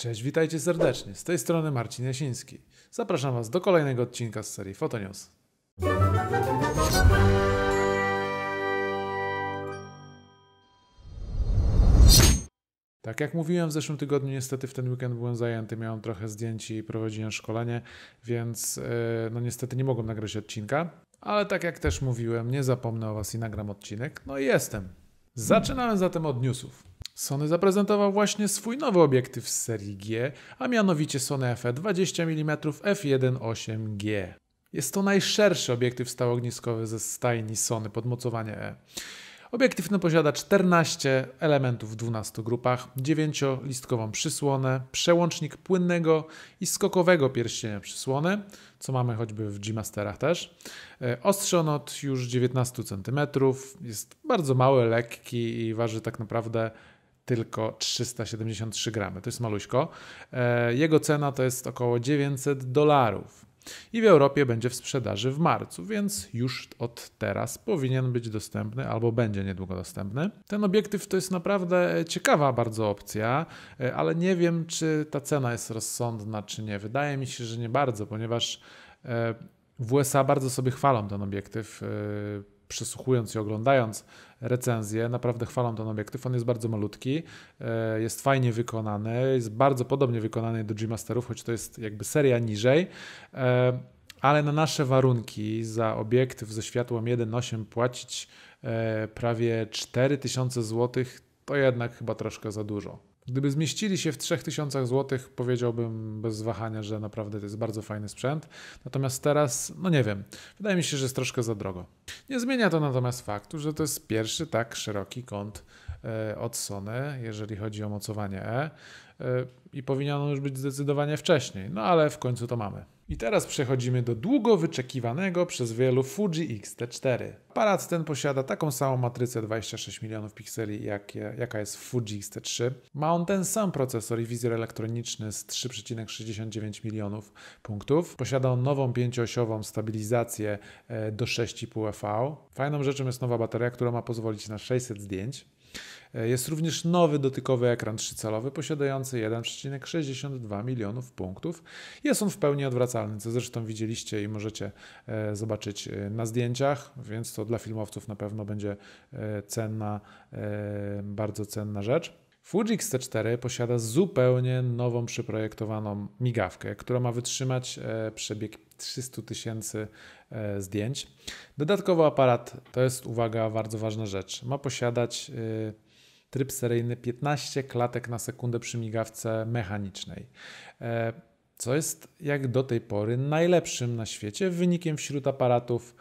Cześć, witajcie serdecznie. Z tej strony Marcin Jasiński. Zapraszam Was do kolejnego odcinka z serii Fotonews. Tak jak mówiłem w zeszłym tygodniu, niestety w ten weekend byłem zajęty, miałem trochę zdjęć i prowadziłem szkolenie, więc e, no niestety nie mogłem nagrać odcinka. Ale tak jak też mówiłem, nie zapomnę o Was i nagram odcinek. No i jestem. Zaczynamy zatem od newsów. Sony zaprezentował właśnie swój nowy obiektyw z serii G, a mianowicie Sony FE 20 mm f1.8G. Jest to najszerszy obiektyw stałogniskowy ze stajni Sony podmocowanie E. Obiektyw ten posiada 14 elementów w 12 grupach, 9-listkową przysłonę, przełącznik płynnego i skokowego pierścienia przysłony, co mamy choćby w G-Masterach też. E, Ostrzonot już 19 cm, jest bardzo mały, lekki i waży tak naprawdę tylko 373 gramy. To jest maluśko. E, jego cena to jest około 900 dolarów. I w Europie będzie w sprzedaży w marcu, więc już od teraz powinien być dostępny albo będzie niedługo dostępny. Ten obiektyw to jest naprawdę ciekawa bardzo opcja, e, ale nie wiem, czy ta cena jest rozsądna, czy nie. Wydaje mi się, że nie bardzo, ponieważ e, w USA bardzo sobie chwalą ten obiektyw przysłuchując i oglądając recenzję, naprawdę chwalą ten obiektyw. On jest bardzo malutki, e, jest fajnie wykonany, jest bardzo podobnie wykonany do G-Masterów, choć to jest jakby seria niżej. E, ale na nasze warunki za obiektyw ze światłem 1.8 płacić e, prawie 4000 zł to jednak chyba troszkę za dużo. Gdyby zmieścili się w 3000 zł, powiedziałbym bez wahania, że naprawdę to jest bardzo fajny sprzęt. Natomiast teraz, no nie wiem, wydaje mi się, że jest troszkę za drogo. Nie zmienia to natomiast faktu, że to jest pierwszy tak szeroki kąt e, od Sony, jeżeli chodzi o mocowanie E, e i on już być zdecydowanie wcześniej. No ale w końcu to mamy. I teraz przechodzimy do długo wyczekiwanego przez wielu Fuji X-T4. Aparat ten posiada taką samą matrycę 26 milionów pikseli, jak, jaka jest w Fuji X-T3. Ma on ten sam procesor i wizjer elektroniczny z 3,69 milionów punktów. Posiada on nową pięciosiową stabilizację e, do 6,5 EV. Fajną rzeczą jest nowa bateria, która ma pozwolić na 600 zdjęć. E, jest również nowy dotykowy ekran trzycalowy posiadający 1,62 milionów punktów. Jest on w pełni odwracalny, co zresztą widzieliście i możecie e, zobaczyć e, na zdjęciach, więc to dla filmowców na pewno będzie cenna, bardzo cenna rzecz. Fuji X-T4 posiada zupełnie nową przyprojektowaną migawkę, która ma wytrzymać przebieg 300 tysięcy E, zdjęć. Dodatkowo aparat, to jest uwaga, bardzo ważna rzecz, ma posiadać e, tryb seryjny 15 klatek na sekundę przy migawce mechanicznej. E, co jest jak do tej pory najlepszym na świecie wynikiem wśród aparatów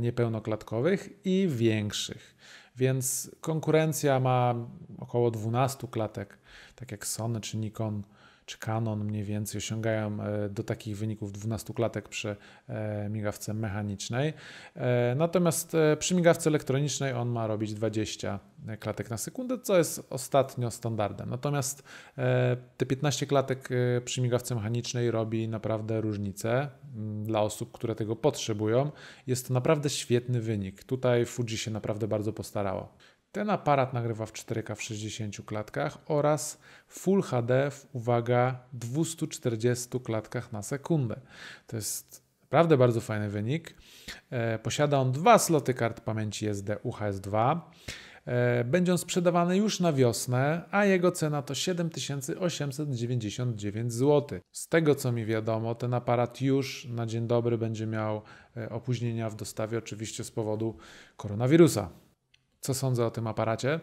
niepełnoklatkowych i większych. Więc konkurencja ma około 12 klatek, tak jak Sony czy Nikon czy Canon mniej więcej osiągają e, do takich wyników 12 klatek przy e, migawce mechanicznej. E, natomiast przy migawce elektronicznej on ma robić 20 klatek na sekundę, co jest ostatnio standardem. Natomiast te 15 klatek przy migawce mechanicznej robi naprawdę różnicę mm, dla osób, które tego potrzebują. Jest to naprawdę świetny wynik. Tutaj Fuji się naprawdę bardzo postarało. Ten aparat nagrywa w 4K w 60 klatkach oraz Full HD w, uwaga, 240 klatkach na sekundę. To jest naprawdę bardzo fajny wynik. E, posiada on dwa sloty kart pamięci SD UHS-2. E, będzie on sprzedawany już na wiosnę, a jego cena to 7899 zł. Z tego co mi wiadomo, ten aparat już na dzień dobry będzie miał e, opóźnienia w dostawie, oczywiście z powodu koronawirusa co sądzę o tym aparacie.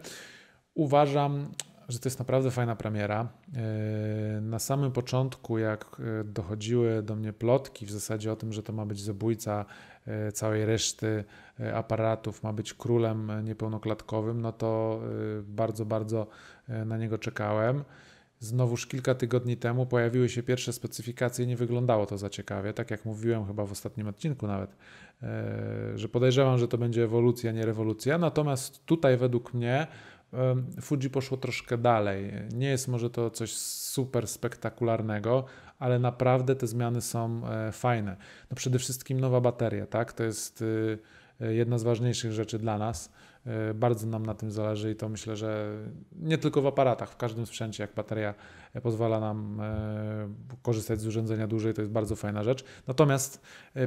Uważam, że to jest naprawdę fajna premiera. E, na samym początku, jak e, dochodziły do mnie plotki w zasadzie o tym, że to ma być zabójca e, całej reszty aparatów, ma być królem niepełnoklatkowym, no to bardzo, bardzo na niego czekałem. Znowuż kilka tygodni temu pojawiły się pierwsze specyfikacje i nie wyglądało to za ciekawie, tak jak mówiłem chyba w ostatnim odcinku nawet, e, że podejrzewam, że to będzie ewolucja, nie rewolucja. Natomiast tutaj według mnie Fuji poszło troszkę dalej. Nie jest może to coś super spektakularnego, ale naprawdę te zmiany są e, fajne. No przede wszystkim nowa bateria, tak? To jest y, jedna z ważniejszych rzeczy dla nas E, bardzo nam na tym zależy i to myślę, że nie tylko w aparatach, w każdym sprzęcie, jak bateria e, pozwala nam e, korzystać z urządzenia dłużej, to jest bardzo fajna rzecz. Natomiast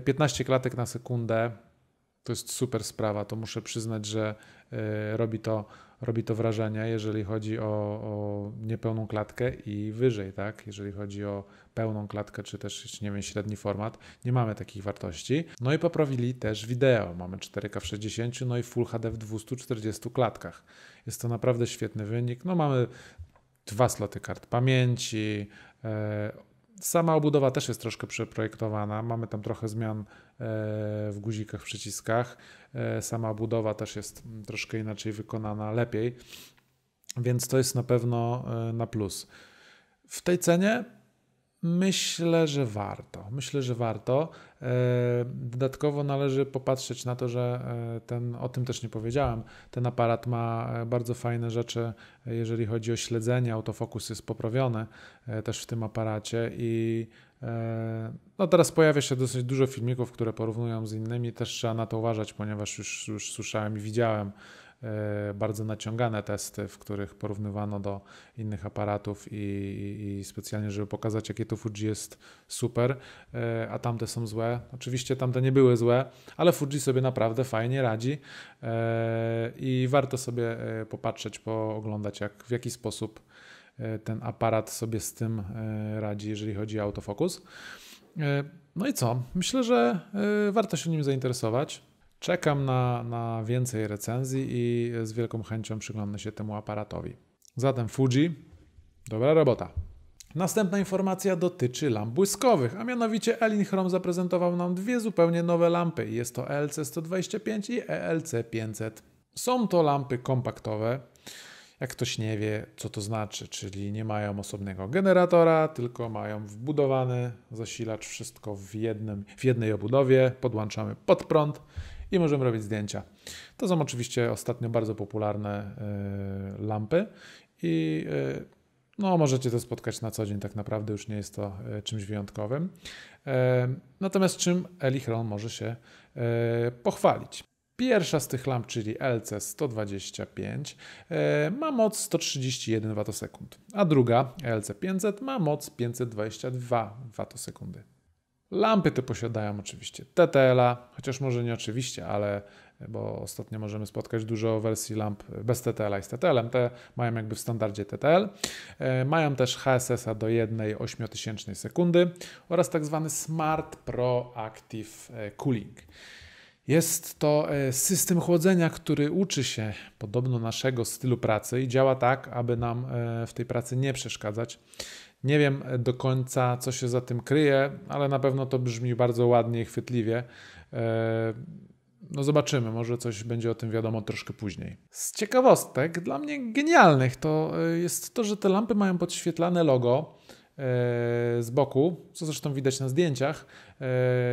15 klatek na sekundę to jest super sprawa, to muszę przyznać, że e, robi to, robi to wrażenie, jeżeli chodzi o, o niepełną klatkę i wyżej, tak? Jeżeli chodzi o pełną klatkę, czy też, nie wiem, średni format, nie mamy takich wartości. No i poprawili też wideo. Mamy 4K w 60, no i Full HD w 240 klatkach. Jest to naprawdę świetny wynik. No mamy dwa sloty kart pamięci, e, Sama obudowa też jest troszkę przeprojektowana. Mamy tam trochę zmian e, w guzikach, w przyciskach. E, sama obudowa też jest mm, troszkę inaczej wykonana, lepiej. Więc to jest na pewno e, na plus. W tej cenie Myślę, że warto. Myślę, że warto. E, dodatkowo należy popatrzeć na to, że e, ten, o tym też nie powiedziałem, ten aparat ma e, bardzo fajne rzeczy, jeżeli chodzi o śledzenie, autofokus jest poprawiony też w tym aparacie i no teraz pojawia się dosyć dużo filmików, które porównują z innymi, też trzeba na to uważać, ponieważ już, już słyszałem i widziałem E, bardzo naciągane testy, w których porównywano do innych aparatów i, i, specjalnie, żeby pokazać, jakie to Fuji jest super, e, a tamte są złe. Oczywiście tamte nie były złe, ale Fuji sobie naprawdę fajnie radzi e, i warto sobie popatrzeć, pooglądać, jak, w jaki sposób ten aparat sobie z tym radzi, jeżeli chodzi o autofokus. No i co? Myślę, że warto się nim zainteresować. Czekam na, na więcej recenzji i z wielką chęcią przyglądam się temu aparatowi. Zatem Fuji, dobra robota. Następna informacja dotyczy lamp błyskowych, a mianowicie Chrome zaprezentował nam dwie zupełnie nowe lampy. Jest to ELC125 i ELC500. Są to lampy kompaktowe. Jak ktoś nie wie, co to znaczy, czyli nie mają osobnego generatora, tylko mają wbudowany zasilacz, wszystko w, jednym, w jednej obudowie, podłączamy pod prąd i możemy robić zdjęcia. To są oczywiście ostatnio bardzo popularne e, lampy i e, no, możecie to spotkać na co dzień, tak naprawdę już nie jest to e, czymś wyjątkowym. Natomiast czym Elichron może się pochwalić? Pierwsza z tych lamp, czyli LC125, ma moc 131 Watosekund, a druga LC500 ma moc 522 Watosekundy. Lampy te posiadają oczywiście TTL-a, chociaż może nie oczywiście, ale bo ostatnio możemy spotkać dużo wersji lamp bez TTL-a i z TTL-em. Te mają jakby w standardzie TTL. E, mają też HSS-a do 1 8000 sekundy oraz tak zwany Smart Pro Active e, Cooling. Jest to e, system chłodzenia, który uczy się podobno naszego stylu pracy i działa tak, aby nam w tej pracy nie przeszkadzać. Nie wiem e, do końca, co się za tym kryje, ale na pewno to brzmi bardzo ładnie i chwytliwie. E, no zobaczymy, może coś będzie o tym wiadomo troszkę później. Z ciekawostek, dla mnie genialnych, to e, jest to, że te lampy mają podświetlane logo z boku, co zresztą widać na zdjęciach.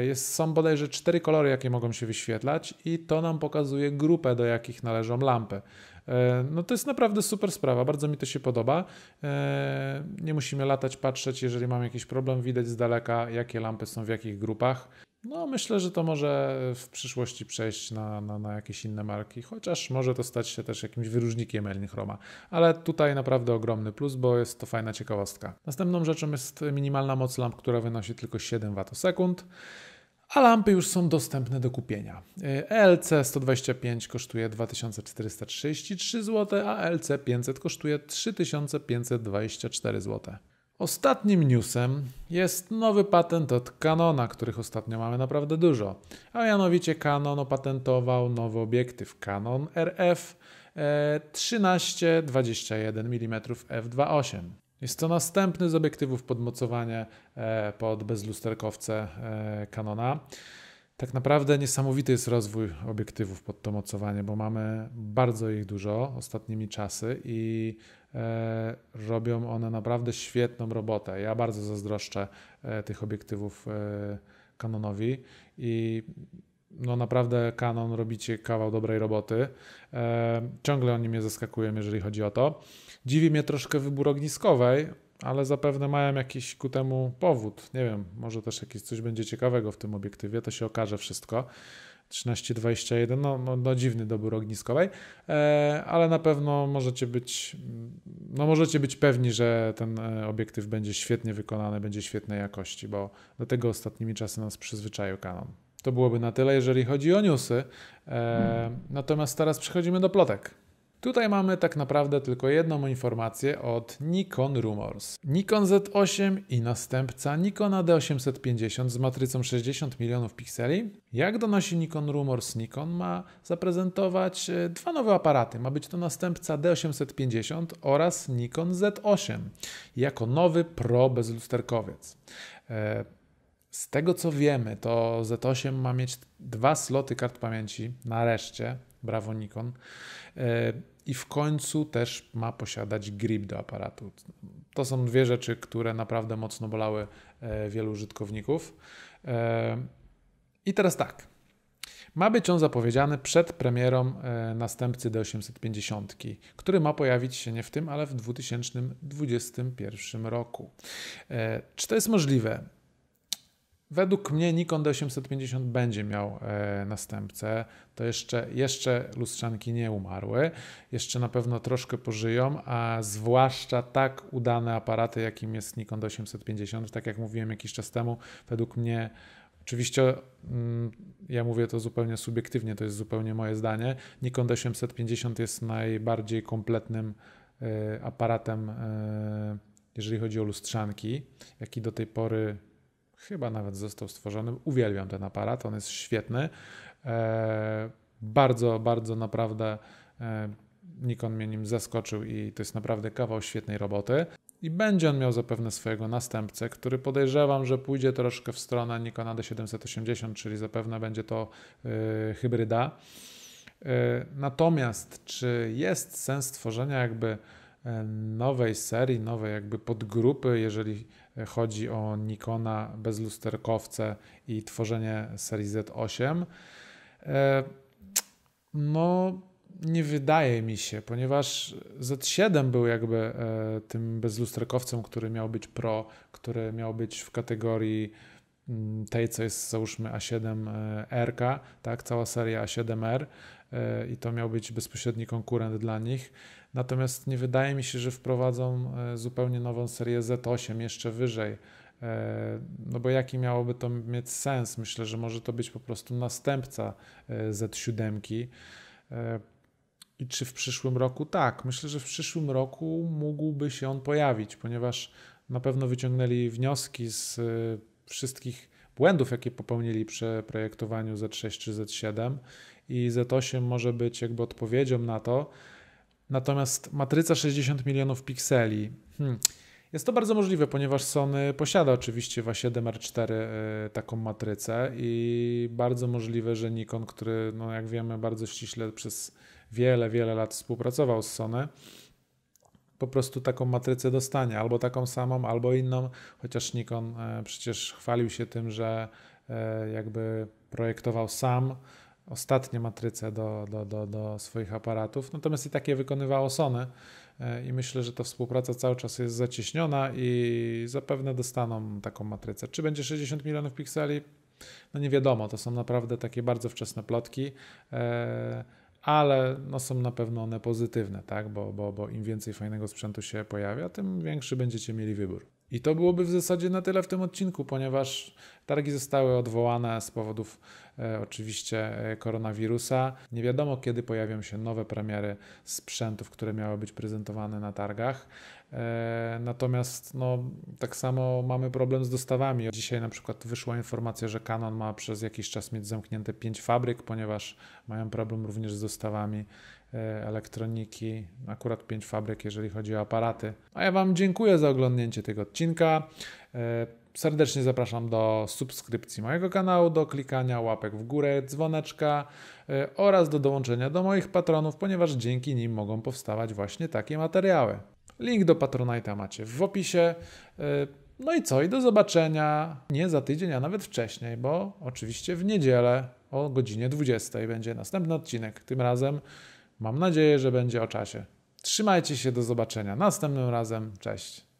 Jest, są bodajże cztery kolory, jakie mogą się wyświetlać i to nam pokazuje grupę, do jakich należą lampy. E, no to jest naprawdę super sprawa, bardzo mi to się podoba. E, nie musimy latać, patrzeć, jeżeli mamy jakiś problem, widać z daleka, jakie lampy są w jakich grupach. No, myślę, że to może w przyszłości przejść na, na, na, jakieś inne marki, chociaż może to stać się też jakimś wyróżnikiem chroma Ale tutaj naprawdę ogromny plus, bo jest to fajna ciekawostka. Następną rzeczą jest minimalna moc lamp, która wynosi tylko 7 sekund a lampy już są dostępne do kupienia. ELC 125 kosztuje 2433 zł, a LC 500 kosztuje 3524 zł. Ostatnim newsem jest nowy patent od Canona, których ostatnio mamy naprawdę dużo. A mianowicie Canon opatentował nowy obiektyw Canon RF 13-21 mm f2.8. Jest to następny z obiektywów mocowanie pod bezlusterkowce e, Canona. Tak naprawdę niesamowity jest rozwój obiektywów pod to mocowanie, bo mamy bardzo ich dużo ostatnimi czasy i e, robią one naprawdę świetną robotę. Ja bardzo zazdroszczę e, tych obiektywów Canonowi i no naprawdę Canon robicie kawał dobrej roboty. E, ciągle oni mnie zaskakują, jeżeli chodzi o to. Dziwi mnie troszkę wybór ogniskowej, ale zapewne mają jakiś ku temu powód. Nie wiem, może też jakieś coś będzie ciekawego w tym obiektywie, to się okaże wszystko. 1321, no, no, no dziwny dobór ogniskowej, e, ale na pewno możecie być, no możecie być pewni, że ten e, obiektyw będzie świetnie wykonany, będzie świetnej jakości, bo do tego ostatnimi czasy nas przyzwyczaił Canon. To byłoby na tyle, jeżeli chodzi o newsy. E, natomiast teraz przechodzimy do plotek. Tutaj mamy tak naprawdę tylko jedną informację od Nikon Rumors. Nikon Z8 i następca Nikona D850 z matrycą 60 milionów pikseli. Jak donosi Nikon Rumors, Nikon ma zaprezentować e, dwa nowe aparaty. Ma być to następca D850 oraz Nikon Z8 jako nowy pro bezlusterkowiec. E, z tego co wiemy, to Z8 ma mieć dwa sloty kart pamięci, nareszcie, brawo Nikon. E, I w końcu też ma posiadać grip do aparatu. To są dwie rzeczy, które naprawdę mocno bolały e, wielu użytkowników. E, I teraz tak. Ma być on zapowiedziany przed premierą następcy D850, który ma pojawić się nie w tym, ale w 2021 roku. Czy to jest możliwe? Według mnie Nikon D850 będzie miał e, następcę. To jeszcze, jeszcze lustrzanki nie umarły, jeszcze na pewno troszkę pożyją, a zwłaszcza tak udane aparaty, jakim jest Nikon D850. Tak jak mówiłem jakiś czas temu, według mnie Oczywiście mm, ja mówię to zupełnie subiektywnie, to jest zupełnie moje zdanie. Nikon D850 jest najbardziej kompletnym e, aparatem, e, jeżeli chodzi o lustrzanki, jaki do tej pory Chyba nawet został stworzony. Uwielbiam ten aparat, on jest świetny. E, bardzo, bardzo naprawdę e, Nikon mnie nim zaskoczył i to jest naprawdę kawał świetnej roboty. I będzie on miał zapewne swojego następcę, który podejrzewam, że pójdzie troszkę w stronę Nikon ad 780 czyli zapewne będzie to yy, hybryda. Yy, natomiast czy jest sens tworzenia jakby nowej serii, nowej jakby podgrupy, jeżeli chodzi o Nikona bezlusterkowce i tworzenie serii Z8. E, no, nie wydaje mi się, ponieważ Z7 był jakby e, tym bezlusterkowcem, który miał być pro, który miał być w kategorii mm, tej, co jest załóżmy A7R, e, tak, cała seria A7R i to miał być bezpośredni konkurent dla nich. Natomiast nie wydaje mi się, że wprowadzą e, zupełnie nową serię Z8 jeszcze wyżej. E, no bo jaki miałoby to mieć sens? Myślę, że może to być po prostu następca e, Z7. I czy w przyszłym roku? Tak, myślę, że w przyszłym roku mógłby się on pojawić, ponieważ na pewno wyciągnęli wnioski z wszystkich błędów, jakie popełnili przy projektowaniu Z6 czy Z7 i Z8 może być jakby odpowiedzią na to, Natomiast matryca 60 milionów pikseli. Hmm. Jest to bardzo możliwe, ponieważ Sony posiada oczywiście w A7R4 e, taką matrycę i bardzo możliwe, że Nikon, który no jak wiemy bardzo ściśle przez wiele, wiele lat współpracował z Sony, po prostu taką matrycę dostanie, albo taką samą, albo inną, chociaż Nikon e, przecież chwalił się tym, że e, jakby projektował sam ostatnie matryce do, do, do, do swoich aparatów. Natomiast i takie wykonywało Sony e, i myślę, że ta współpraca cały czas jest zacieśniona i zapewne dostaną taką matrycę. Czy będzie 60 milionów pikseli? No nie wiadomo, to są naprawdę takie bardzo wczesne plotki, e, ale no są na pewno one pozytywne, tak? bo, bo, bo im więcej fajnego sprzętu się pojawia, tym większy będziecie mieli wybór. I to byłoby w zasadzie na tyle w tym odcinku, ponieważ targi zostały odwołane z powodów e, oczywiście e, koronawirusa. Nie wiadomo, kiedy pojawią się nowe premiery sprzętów, które miały być prezentowane na targach. E, natomiast no, tak samo mamy problem z dostawami. Dzisiaj na przykład wyszła informacja, że Canon ma przez jakiś czas mieć zamknięte pięć fabryk, ponieważ mają problem również z dostawami E, elektroniki, akurat 5 fabryk, jeżeli chodzi o aparaty. A ja Wam dziękuję za oglądnięcie tego odcinka. E, serdecznie zapraszam do subskrypcji mojego kanału, do klikania łapek w górę, dzwoneczka e, oraz do dołączenia do moich patronów, ponieważ dzięki nim mogą powstawać właśnie takie materiały. Link do Patronite'a macie w opisie. No i co? I do zobaczenia nie za tydzień, a nawet wcześniej, bo oczywiście w niedzielę o godzinie 20 będzie następny odcinek. Tym razem Mam nadzieję, że będzie o czasie. Trzymajcie się, do zobaczenia. Następnym razem, cześć.